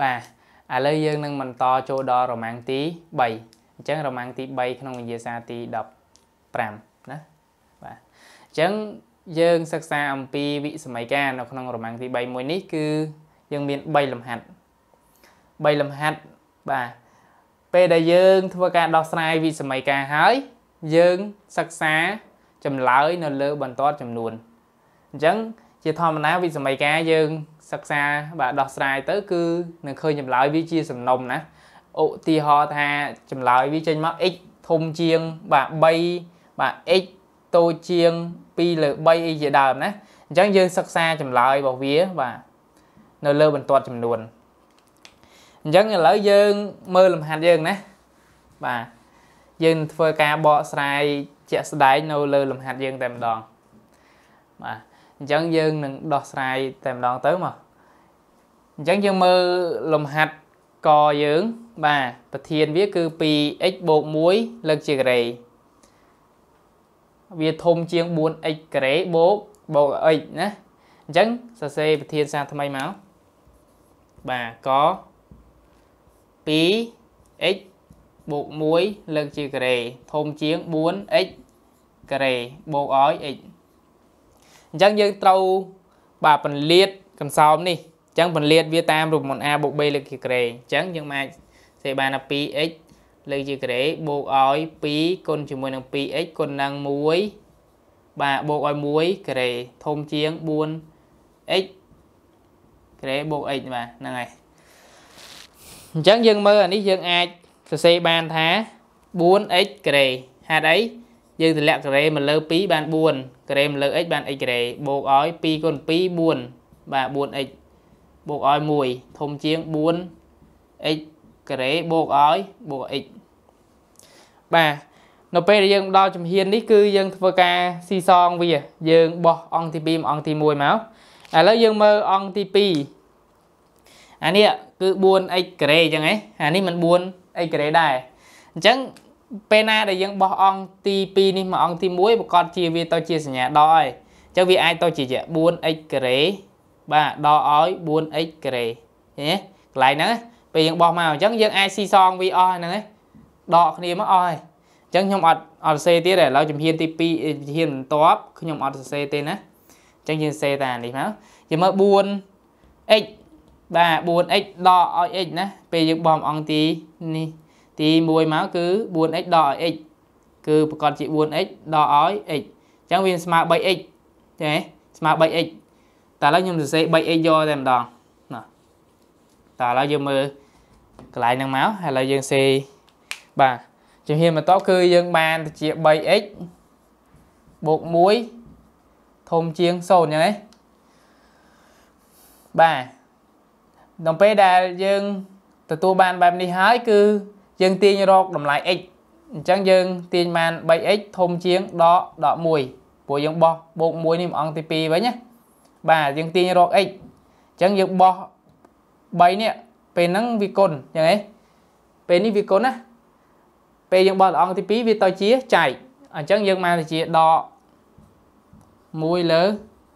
បាទឥឡូវយើងនឹងបន្តចូលដល់រមាំងទី3អញ្ចឹងរមាំងទី3ក្នុងវិញ្ញាសាទី15ណាបាទអញ្ចឹងយើង សិក្សាអំពីវិសម័យការ នៅក្នុងរមាំងទី3មួយនេះគឺយើងមាន3លំហាត់3លំហាត់បាទពេលដែលយើង ធ្វើការដោះស្រាយវិសម័យការហើយយើងសិក្សាចម្លើយ នៅលើបន្ទាត់ចំនួនអញ្ចឹងជាធម្មតាវិសម័យការយើង សិក្សាបាទដោះស្រាយទៅ គឺនឹងឃើញចម្លើយវាជា សំណុំណាឧទាហរណ៍ថាចម្លើយវាចេញមក x ធំជាងបាទ3បាទ x តូចជាង2លើ3អីជាដើមណាអញ្ចឹងយើងសិក្សាចម្លើយរបស់វាបាទនៅលើបន្ទាត់ចំនួនអញ្ចឹងឥឡូវយើងមើលលំហាត់យើងណាបាទយើងធ្វើការបកស្រាយជាក់ស្ដែងនៅលើលំហាត់យើងតែម្ដងបាទអញ្ចឹងយើងនឹងដោះស្រាយតែម្ដងទៅមកអញ្ចឹងយើងមើលលំហាត់កយើងបាទប្រធានវាគឺ 2x បូក1លើកជាការ៉េវាធំជាង 4x ការ៉េបូកបូក x ណាអញ្ចឹងសរសេរប្រធានសារថ្មីមកបាទក 2x បូក1លើកជាការ៉េធំជាង 4x ការ៉េបូកឲ្យ x អញ្ចឹងយើងត្រូវបាទពន្លាតកំសោមនេះអញ្ចឹងពន្លាតវាតាមរូបមន្ត a បូក b លើជាក្រេអញ្ចឹងយើងអាចសេបានថា 2x លើជាក្រេបូកឲ្យ2គុណជាមួយនឹង 2x គុណនឹង1បាទបូកឲ្យ1ក្រេធំជាង 4x ក្រេបូក x បាទហ្នឹងហើយអញ្ចឹងយើងមើលអានេះយើងអាចសរសេរបានថា 4x ក្រេហេតុអីយើងទម្លាក់ការ៉េមកលើ2បាន4ការ៉េមកលើ x បាន x ការ៉េបូកឲ្យ2គុណ2 4បាទ 4x បូកឲ្យ1ធំជាង 4x ការ៉េបូកឲ្យបូក x បាទនៅពេលដែលយើងដល់ជំហាននេះគឺយើងធ្វើការស៊ីសងវាយើងបោះអង្គទី2មកអង្គទី1មកឥឡូវយើងមើលអង្គទី2អានេះគឺ 4x ការ៉េអញ្ចឹងហ៎អានេះមិន 4x ការ៉េដែរអញ្ចឹងពេលណាដែលយើងបោះអង្គទី2នេះមកអង្គទី1ប្រកាសជាវាទៅជាសញ្ញាដកហើយអញ្ចឹងវាអាចទៅជា 4x ការ៉េបាទដកឲ្យ 4x ការ៉េឃើញទេកន្លែងហ្នឹងពេលយើងបោះមកអញ្ចឹងយើងអាចស៊ីសងវាអស់ហ្នឹងឯងដកគ្នាមកអស់ហើយអញ្ចឹងខ្ញុំអត់អត់សេទៀតទេឥឡូវជំហានទី2ជំហានបន្ទាប់ខ្ញុំអត់សេទេណាអញ្ចឹងយើងសេតានេះមកយើងមើល 4x បាទ 4x ដកឲ្យ x ណាពេលយើងបោះអង្គទីនេះទី1មកគឺ 4x ដកឲ្យ x គឺប្រកាសជា 4x ដកឲ្យ x អញ្ចឹងវាស្មើ 3x ទេស្មើ 3x តែឥឡូវខ្ញុំសរសេរ 3x យកតែម្ដងណាតែឥឡូវយើងមើលកន្លែងហ្នឹងមកឥឡូវយើងសេបាទជំហានបន្ទាប់គឺយើងបានទៅជា 3x បូក1ធំជាង0អញ្ចឹងណាបាទដល់ពេលដែលយើងទទួលបានបែបនេះហើយគឺយើងទាញរកតម្លៃ x អញ្ចឹងយើងទាញបាន 3x ធំជាងដកដក1ព្រោះយើងបោះបូក1នេះម្អងទី2វិញណាបាទយើងទាញរក x អញ្ចឹងយើងបោះ3នេះពេលហ្នឹងវាគុណអញ្ចឹងឯងពេលនេះវាគុណណាពេលយើងបោះអង្គទី2វាទៅជាចែកអញ្ចឹងយើងមកទៅជាដក1លើ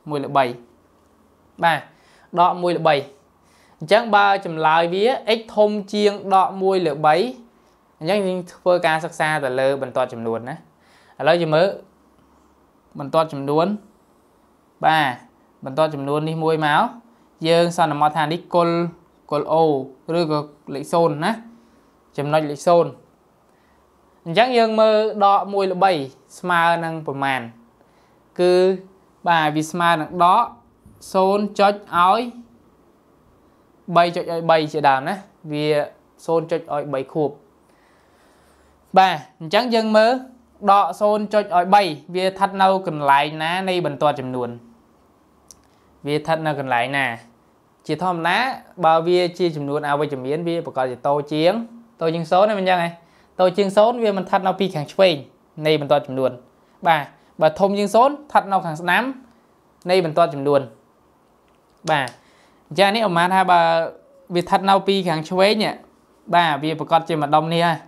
1លើ3បាទដក1លើ3អញ្ចឹងបើចម្លើយវា x ធំជាងដក1លើ3អញ្ចឹងយើងធ្វើការសិក្សាទៅលើ បន្ទាត់ចំនួនណាឥឡូវយើងមើលបន្ទាត់ចំនួនបាទបន្ទាត់ចំនួននេះមួយមកយើងសន្មត់ថានេះគុលគុល O ឬក៏លេខ0ណាចំណុចលេខ0អញ្ចឹងយើងមើលដក1ល្បីស្មើនឹងប្រមាណគឺបាទវាស្មើនឹងដក0ចុចឲ្យ3.3ជាដើមណាវា0.3ខួបបាទអញ្ចឹងយើងមើលដក0.3វាស្ថិតនៅកន្លែងណានៃបន្ទាត់ចំនួន វាស្ថិតនៅកន្លែងណា ជាធម្មតាបើវាជាចំនួនអវិជ្ជមានវាប្រកាសជាតូចជាងតូចជាង0ហ្នឹងមិនយ៉ាងហ៎តូចជាង0វាមិនស្ថិតនៅពីខាងឆ្វេងនៃបន្ទាត់ចំនួនបាទបើធំជាង0ស្ថិតនៅខាងស្ដាំនៃបន្ទាត់ចំនួនបាទអញ្ចឹងនេះអមថាបើវាស្ថិតនៅពីខាងឆ្វេងនេះបាទវាប្រកាសជាម្ដុំនេះហើយ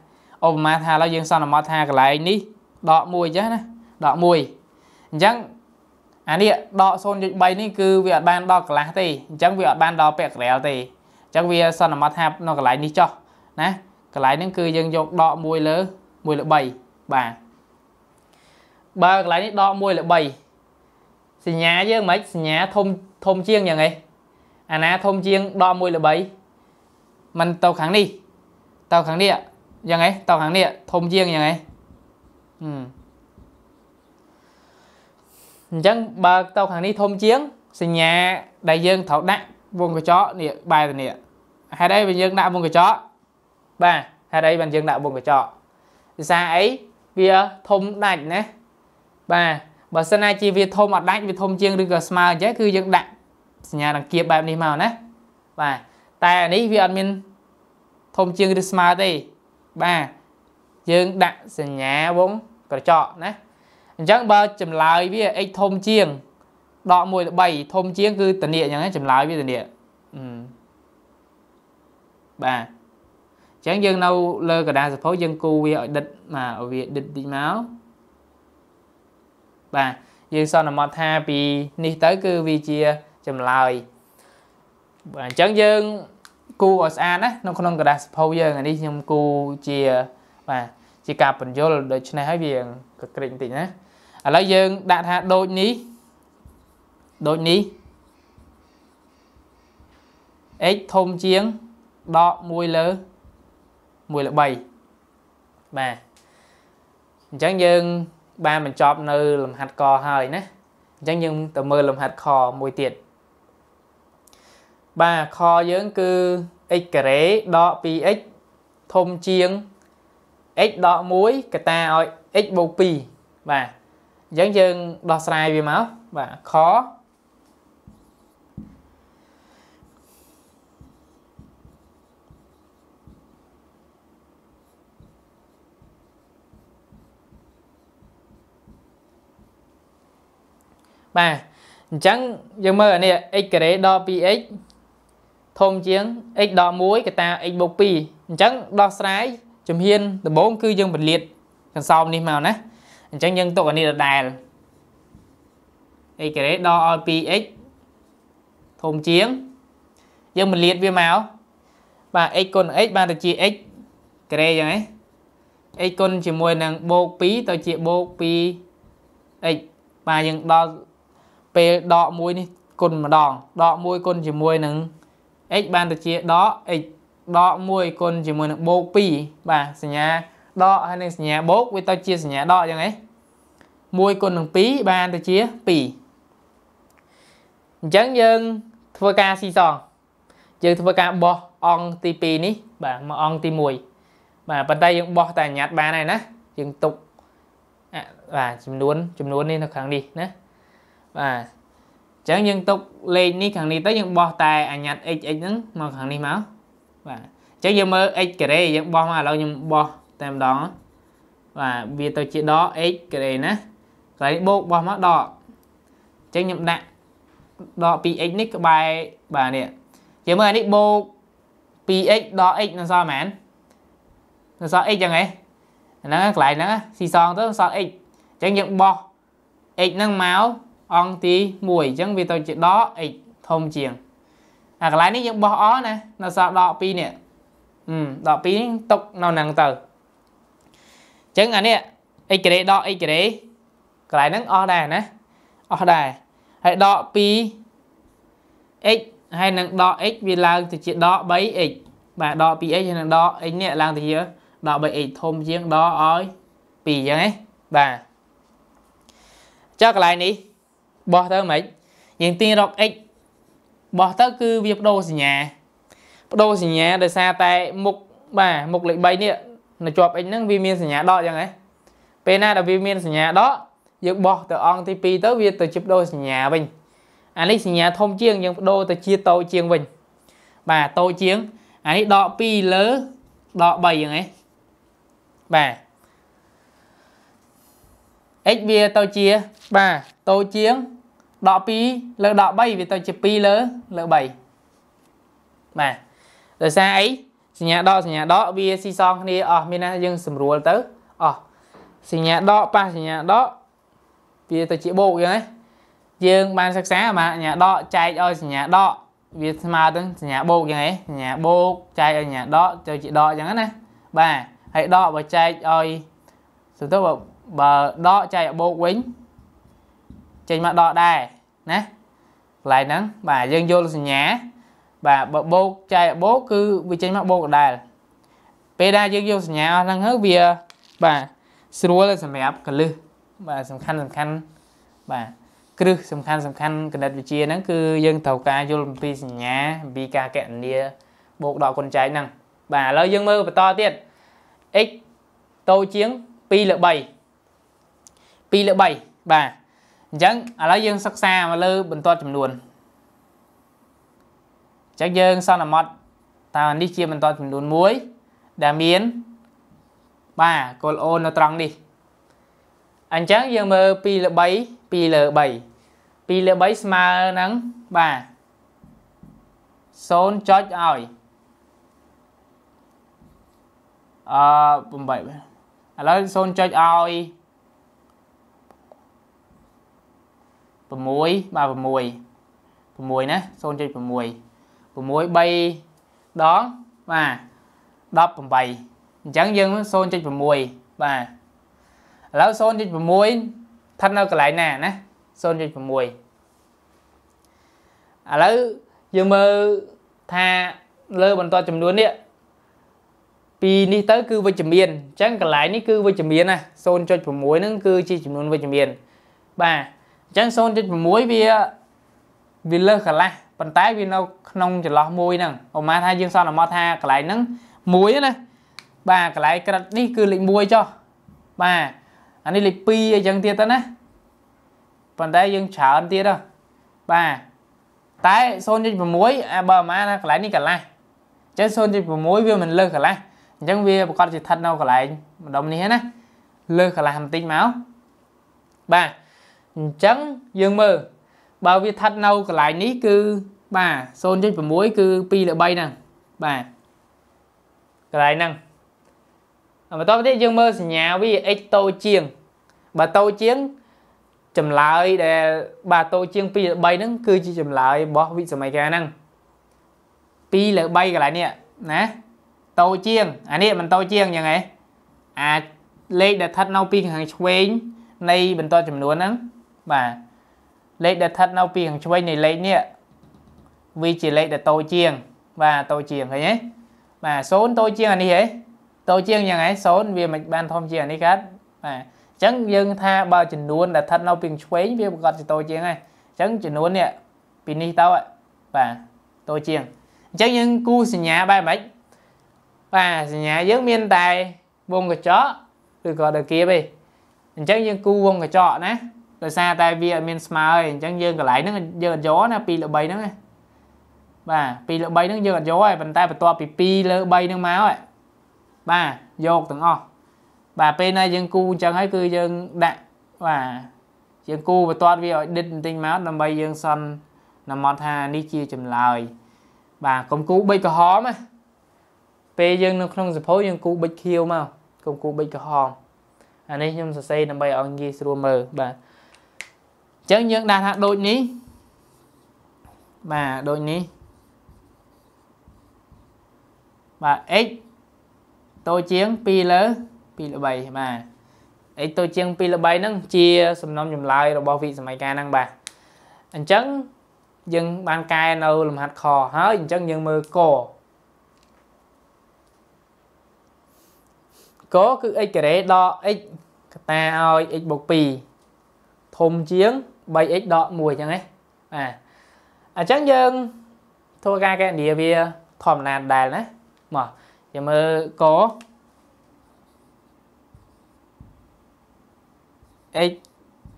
ឧបមាថាឥឡូវយើងសន្មតថាកន្លែងនេះដក1អញ្ចឹងណាដក1អញ្ចឹងអានេះដក0.3នេះគឺវាអត់បានដល់កន្លះទេអញ្ចឹងវាអត់បានដល់ពាក់ក្រែលទេអញ្ចឹងវាសន្មតថានៅកន្លែងនេះចោះណាកន្លែងហ្នឹងគឺយើងយកដក1លើ1លើ3បាទបើកន្លែងនេះដក1លើ3សញ្ញាយើងមិនសញ្ញាធំធំជាងយ៉ាងហេអាណាធំជាងដក1លើ3ມັນទៅខាងនេះទៅខាងនេះយ៉ាងไงតោះខាងនេះធំជាងយ៉ាងไงអញ្ចឹងបើតោះខាងនេះធំជាងសញ្ញាដែលយើងត្រូវដាក់វងកញ្ចក់នេះបែរទៅនេះហេតុអីបើយើងដាក់វងកញ្ចក់បាទហេតុអីបានយើងដាក់វងកញ្ចក់ភាសាអីវាធំដាច់ណាបាទបើសិនណាជាវាធំអត់ដាច់វាធំជាងឬក៏ស្មើអញ្ចឹងគឺយើងដាក់សញ្ញាដង្គាបបែបនេះមកណាបាទតែអានេះវាអត់មានធំជាងឬស្មើទេបាទយើងដាក់សញ្ញាវងក្រចកណាអញ្ចឹងបើចម្លើយវា x ធំជាងដក1ទៅ3ធំជាងគឺតនីអញ្ចឹងចម្លើយវាតនីបាទអញ្ចឹងយើងនៅលើกระดาษសភៅយើងគូវាឲ្យដិតមកឲ្យវាដិតតិចមកបាទយើងសន្មត់ថាពីនេះទៅគឺវាជាចម្លើយបាទអញ្ចឹងយើងគូឲ្យស្អាតណានៅក្នុងกระดาษសភៅយើងអានេះខ្ញុំគូជាបាទជាការបញ្យលដូច្នេះហើយវាក៏ក្រិចបន្តិចណាឥឡូវយើងដាក់ថាដូចនេះដូចនេះ x ធំជាងដក1លើ1លើ3បាទអញ្ចឹងយើងបានបញ្ចប់នៅ លំហាត់កហើយណាអញ្ចឹងយើងទៅមើលលំហាត់ខមួយទៀតបាទខយើងគឺ x ការ៉េដក 2x ធំជាង x ដក1កតាឲ្យ x បូក2បាទអញ្ចឹងយើងដោះស្រាយវាមកបាទខបាទអញ្ចឹងយើងមើលអានេះ x ការ៉េដល់ 2x ធំជាង x ដល់1កតា x បូក2អញ្ចឹងដោះស្រាយជំហានដំបូងគឺយើងពលាតកន្សោមនេះមកណាអញ្ចឹងយើងទុកអានេះដដែល x ការ៉េដល់ឲ្យ 2x ធំជាងយើងពលាតវាមកបាទ x គុណ x បានទៅជា x ការ៉េយ៉ាងហ្នឹង x គុណជាមួយនឹងបូក2ទៅជាបូក 2x បាទយើងដល់ពេលដក1នេះគុណម្ដងដក1គុណជាមួយនឹង2 x បានទៅជាដក x ដក1គុណជាមួយនឹងបូក2បាទសញ្ញាដកហើយនឹងសញ្ញាបូកវាទៅជាសញ្ញាដកអញ្ចឹងហ៎1គុណនឹង2បានទៅជា2អញ្ចឹងយើងធ្វើការស៊ីសងយើងធ្វើការបោះអង្គទី2នេះបាទមកអង្គទី1បាទប៉ុន្តែយើងបោះតែញ៉ាត់បានហើយណាយើងទុកបាទចំនួន ចំនួននេះនៅខាងនេះណាបាទអញ្ចឹងយើងទុកលេខនេះខាងនេះទៅយើងបោះតែអាញ៉ាត់ x x ហ្នឹងមកខាងនេះមកបាទអញ្ចឹងយើងមើល x ការ៉េយើងបោះមកឥឡូវខ្ញុំបោះតែម្ដងបាទវាទៅជាដក x ការ៉េណាក្រៃបូកបោះមកដកអញ្ចឹងខ្ញុំដាក់ដក 2x នេះក្បែរបាទនេះយើងមើលអានេះបូក 2x ដក x នៅសល់ហ្មងនៅសល់ x ចឹងហ៎អាហ្នឹងកន្លែងហ្នឹងស៊ីសងទៅសល់ x អញ្ចឹងយើងបោះ x ហ្នឹងមកអង្គទី1អញ្ចឹង វាទៅជាដក x ធំជាងអាកន្លែងនេះយើងបោះអស់ណា នៅសល់ដក2នេះអឺដក2នេះຕົកនៅហ្នឹងទៅអញ្ចឹងអានេះ x ការ៉េដក x ការ៉េកន្លែងហ្នឹងអស់ដែរណាអស់ដែរហើយដក 2x ហើយនឹងដក x វាឡើងទៅជាដក 3x បាទដក 2x ហើយនឹងដក x នេះឡើងទៅជាដក 3x ធំជាងដកឲ្យ2អញ្ចឹងហ៎បាទចុះកន្លែងនេះបោះទៅហ្មងយើងទាញរក x បោះទៅគឺវាបដូរសញ្ញាបដូរសញ្ញាដោយសារតែមុខបាទមុខលេខ3នេះនៅជាប់ x ហ្នឹងវាមានសញ្ញាដកអញ្ចឹងហ៎ពេលណាដែលវាមានសញ្ញាដកយើងបោះទៅ អង្គទី2ទៅវាទៅជាបដូរសញ្ញាវិញអានេះសញ្ញាធំជាងយើងបដូរទៅជាតូចជាងវិញ បាទតូចជាងអានេះដក2លើដក3អញ្ចឹងហ៎បាទ x វាទៅជាបាទតូចជាងដក2លើដក3វាទៅជា2លើលើ3បាទដោយសារអីសញ្ញាដកសញ្ញាដកវាស៊ីសងគ្នាអស់មានណាយើងស្រួលទៅអស់សញ្ញាដកប៉ះសញ្ញាដកវាទៅជាបូកយ៉ាងណាយើងបានសិក្សាអាសញ្ញាដកចែកឲ្យសញ្ញាដកវាស្មើទៅសញ្ញាបូកយ៉ាងហ៎សញ្ញាបូកចែកឲ្យសញ្ញាដកទៅជាដកយ៉ាងណាបាទហើយដកបើចែកឲ្យសំទោសបើដកចែកឲ្យបូកវិញចេញមកដកដែរណាកន្លែងហ្នឹងបាទយើងយកសញ្ញាបាទបើបូកចែកបូកគឺវាចេញមកបូកដដែលពេលដែលយើងយកសញ្ញាអស់ហ្នឹងហើយវាបាទស្រួលសម្រាប់កលឹះបាទសំខាន់សំខាន់បាទគ្រឹះសំខាន់សំខាន់គណិតវិទ្យាហ្នឹងគឺយើងត្រូវការយល់អំពីសញ្ញាអំពីការកណនាបូកដកគុណចែកហ្នឹងបាទឥឡូវយើងមើលបន្តទៀត x តូចជាង2លើ3 2លើ3បាទអញ្ចឹងឥឡូវយើងសិក្សាមកលើបន្ទាត់ចំនួនអញ្ចឹងយើងសន្មត់តើនេះជាបន្ទាត់ចំនួន1ដែលមានបាទគោលអូននៅត្រង់នេះអញ្ចឹងយើងមើល2លើ3 2លើ3 2លើ3ស្មើនឹងបាទ0ចុចឲ្យអឺ8ឥឡូវ0ចុចឲ្យ6បាទ6 6ណា0.6 6 3ដងបាទ18អញ្ចឹងយើង0.6បាទឥឡូវ0.6ស្ថិតនៅកន្លែងណាណា0.6ឥឡូវយើងមើលថាលើបន្តចំនួននេះពីនេះទៅគឺវិជ្ជមានអញ្ចឹងកន្លែងនេះគឺវិជ្ជមានណា0.6ហ្នឹងគឺជាចំនួនវិជ្ជមានបាទអញ្ចឹង0.6វាវាលើសកន្លះប៉ុន្តែវានៅ ក្នុងចន្លោះមួយហ្នឹងឧបមាថាយើងសន្មតថាកន្លែងហ្នឹងមួយណាបាទកន្លែងក្រិតនេះគឺលេខ1ចុះបាទអានេះលេខ2អីចឹងទៀតទៅណាប៉ុន្តែយើងច្រើនទៀតហ៎បាទតែ0.6អាបើអាណាកន្លែងនេះកន្លះអញ្ចឹង0.6វាមិនលើសកន្លះអញ្ចឹងវាប្រកាសជាស្ថិតនៅកន្លែងម្ដុំនេះណាលើសកន្លះបន្តិចមកបាទអញ្ចឹងយើងមើលបើវាស្ថិតនៅកន្លែងនេះគឺបាទ0.6គឺ2លើ3ហ្នឹងបាទកន្លែងហ្នឹងបន្តមកទៀតយើងមើលសញ្ញាវា x តូចជាងបើតូចជាងចម្លើយដែលបាទតូចជាង2លើ3ហ្នឹងគឺជាចម្លើយរបស់វិសម័យការហ្នឹង2លើ3កន្លែងនេះណាតូចជាងអានេះមិនតូចជាងយ៉ាងហ៎អាលេខដែលស្ថិតនៅពីខាងឆ្វេងនៃបន្តចំនួនហ្នឹងបាទលេខដែលស្ថិតនៅពីខាងឆ្វេងនៃលេខនេះវាជាលេខដែលតូចជាង បាទតូចជាងឃើញទេបាទ0តូចជាងអានេះហ៎តូចជាងយ៉ាងហ៎0វាមិនបានធំជាងអានេះកើតបាទអញ្ចឹងយើងថាបើចំនួនដែលស្ថិតនៅពីឆ្វេងវាប្រកាសជាតូចជាងហើយអញ្ចឹងចំនួននេះពីនេះទៅបាទតូចជាងអញ្ចឹងយើងគូសញ្ញាបែបម៉េចបាទសញ្ញាយើងមានតែវងកញ្ចក់ឬក៏ដគាបទេអញ្ចឹងយើងគូវងកញ្ចក់ណាដោយសារតែវាអត់មានស្មើទេអញ្ចឹងយើងកន្លែងហ្នឹងយើងអត់យកណា2លើ3ហ្នឹងបាទ2លើ3ហ្នឹងយើងអត់យកទេប៉ុន្តែបន្ទាប់ពី2លើ3ហ្នឹងមកឯងបាទយកទាំងអស់បាទពេលណាយើងគូអញ្ចឹងហើយគឺយើងដាក់បាទយើងគូបន្ទាត់វាឲ្យដិតបន្តិចមកដើម្បីយើងសន្នមត់ថានេះជាចម្លើយបាទកុំគូបិចក្រហមណាពេលយើងនៅក្នុងសភៅយើងគូបិចខៀវមកកុំគូបិចក្រហមអានេះខ្ញុំសរសេរដើម្បីឲ្យងាយស្រួលមើលបាទអញ្ចឹងយើងដាក់ថាដូចនេះបាទដូចនេះបាទ x តូចជាង2លើ2លើ3បាទ x តូចជាង2លើ3ហ្នឹងជាសំណុំចម្លើយរបស់វិសម័យការហ្នឹងបាទអញ្ចឹងយើងបានកែនៅលំហាត់ខហើយអញ្ចឹងយើងមើលកកគឺ x ការ៉េដល់ x កតាឲ្យ x បូក2ធំជាង 3x ដក1អញ្ចឹងណាបាទអញ្ចឹងយើងធ្វើការកណនាវាធម្មតាដែរណាមកយើងមើលក x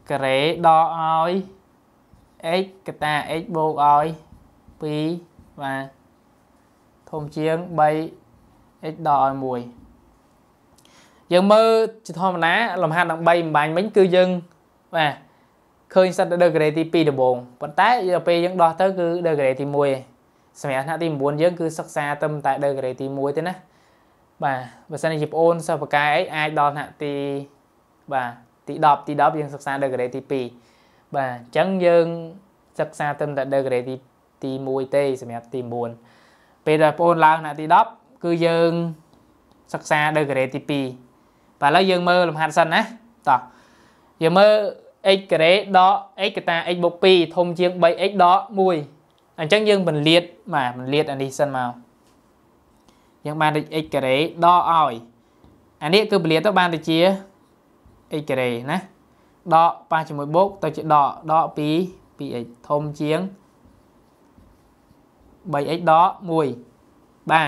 ការ៉េដកឲ្យ x កតា x បូកឲ្យ2បាទធំជាង 3x ដកឲ្យ1យើងមើលជាធម្មតាលំហាត់ដល់3ម្បាញ់មិញគឺយើងបាទឃើញសិតដល់ grade ទី2ដំបូងប៉ុន្តែដល់ពេលយើងដោះទៅគឺដល់ grade ទី1សម្រាប់ថ្នាក់ទី9យើង គឺសិក្សាត្រឹមតែដល់ grade ទី1ទេណាបាទបើសិនជាបងអូនសិស្សបកែអីអាចដល់ថ្នាក់ទីបាទទី10ទី10យើងសិក្សាដល់ grade ទី2បាទអញ្ចឹងយើងសិក្សាត្រឹមតែដល់ grade ទីទី1ទេសម្រាប់ទី9ពេលដែលបងអូនឡើងថ្នាក់ទី10គឺយើងសិក្សាដល់ grade ទី2បាទឥឡូវយើងមើលលំហាត់សិនណាតោះយើងមើល x ការ៉េដក x កតា x + 2ធំជាង 3x ដក1អញ្ចឹងយើងពន្លាតបាទពន្លាតអានេះសិនមកយើងបានដូច x ការ៉េដកឲ្យអានេះគឺពន្លាតទៅបានទៅជា x ការ៉េណាដកប៉ះជាមួយបូកទៅជាដកដក2 2x ធំជាង 3x ដក1បាទអ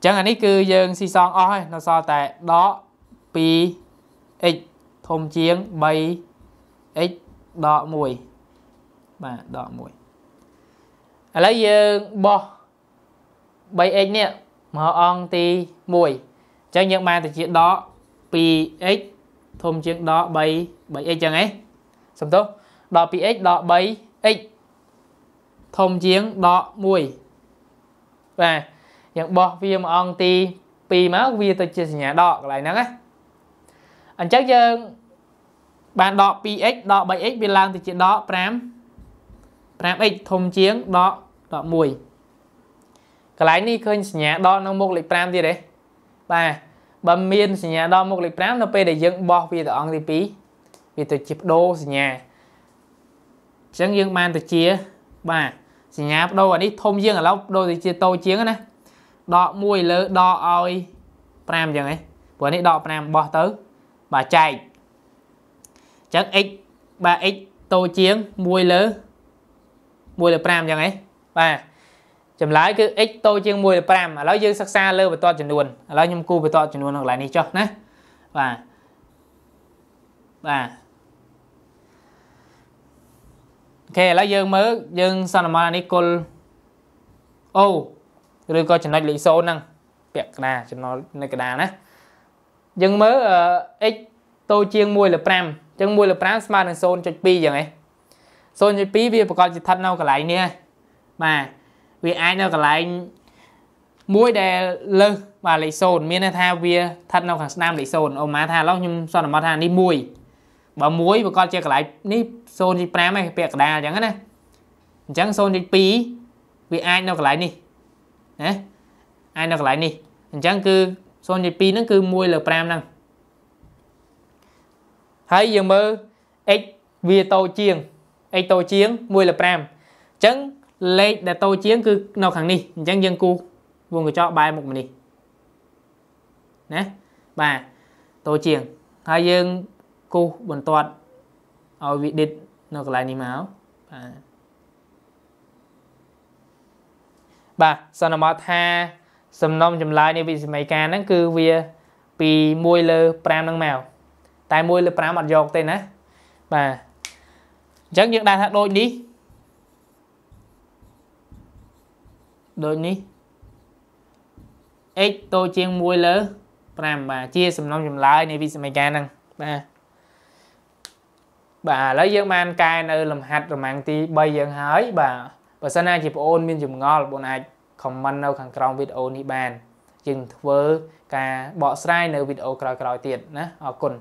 ញ្ចឹងអានេះគឺយើងស៊ីសងអស់ហើយនៅសល់តែដក 2x ធំជាង3 x ដក1បាទដក1ឥឡូវយើងបោះ 3x នេះមកអង្គទី1អញ្ចឹងយើងបានទៅជាដក 2x ធំជាងដក3 3x អញ្ចឹងហ៎សំទោសដក 2x ដក 3x ធំជាងដក1បាទយើងបោះវាមកអង្គទី2មកវាទៅជាសញ្ញាដកកន្លែងហ្នឹងណាអញ្ចឹងយើងបានដក 2x ដក 3x វាឡើងទៅជាដក5 5x ធំជាងដកដក1កន្លែងនេះឃើញសញ្ញាដកនៅមុខលេខ5ទៀតទេបាទបើមានសញ្ញាដកមុខលេខ5នៅពេលដែលយើងបោះវាទៅអង្គទី2វាទៅជាបដូរសញ្ញាអញ្ចឹងយើងបានទៅជា បាទសញ្ញាបដូរអានេះធំជាងឥឡូវបដូរទៅជាតូចជាងណាដក1លើដកឲ្យ5អញ្ចឹងហ៎ព្រោះនេះដក5បោះទៅបាទចែកចឹង x បាទ x តូចជាង1លើ1លើ5អញ្ចឹងហ៎បាទចម្លើយគឺ x តូចជាង1លើ5ឥឡូវយើងសិក្សាលើបន្ទាត់ចំនួនឥឡូវខ្ញុំគូបន្ទាត់ចំនួននៅកន្លែងនេះចុះណាបាទបាទអូខេឥឡូវយើងមើលយើងសន្មតអានេះគុលអូឬក៏ចំណុចលេខ0ហ្នឹងពាក់កណ្ដាលចំណុចនៅកណ្ដាលណាយើងមើល x តូចជាង1លើ5អញ្ចឹង1លើ5ស្មើនឹង0.2អញ្ចឹងឯង0.2វាប្រកបជាស្ថិតនៅកន្លែងនេះបាទវាអាចនៅកន្លែងមួយដែលលើសបាទលេខ0មានន័យថាវាស្ថិតនៅខាងស្ដាំលេខ0អូម៉ាថាឡោះខ្ញុំសន្មតថានេះ1បើ1ប្រកបជាកន្លែងនេះ0.5ឯងពាក្យកដាលអញ្ចឹងណាអញ្ចឹង0.2វាអាចនៅកន្លែងនេះណាអាចនៅកន្លែងនេះអញ្ចឹងគឺ0.2ហ្នឹងគឺ1លើ5ហ្នឹងហើយយើងមើល x វាតូចជាង x តូចជាង1លើ5អញ្ចឹងលេខដែលតូចជាង គឺនៅខាងនេះអញ្ចឹងយើងគូវងកញ្ចក់បែរមុខមកនេះណាបាទតូចជាង ហើយយើងគូសបន្ទាត់ឲ្យវាដិតនៅកន្លែងនេះមកបាទបាទសន្មតថាសំណុំចម្លើយនៃវិសមីការហ្នឹងគឺវាពី1លើ5ហ្នឹងមកតែ1លើ5អត់យកទេណាបាទអញ្ចឹងយើងដឹងថាដូចនេះដូចនេះ x តូចជាង1លើ5បាទជា សំណុំចម្លើយនៃវិសមីការហ្នឹងបាទបាទឥឡូវយើងបានកែនៅលំហាត់រមាំងទី3យើងហើយ បាទបើសិនណាជាបងអូន មានចម្ងល់បងអូនអាច comment នៅខាងក្រោមវីដេអូនេះបានយើងធ្វើការបកស្រាយនៅវីដេអូក្រោយៗទៀតណាអរគុណ